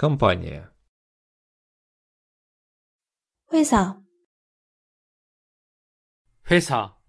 公司。为啥？为啥？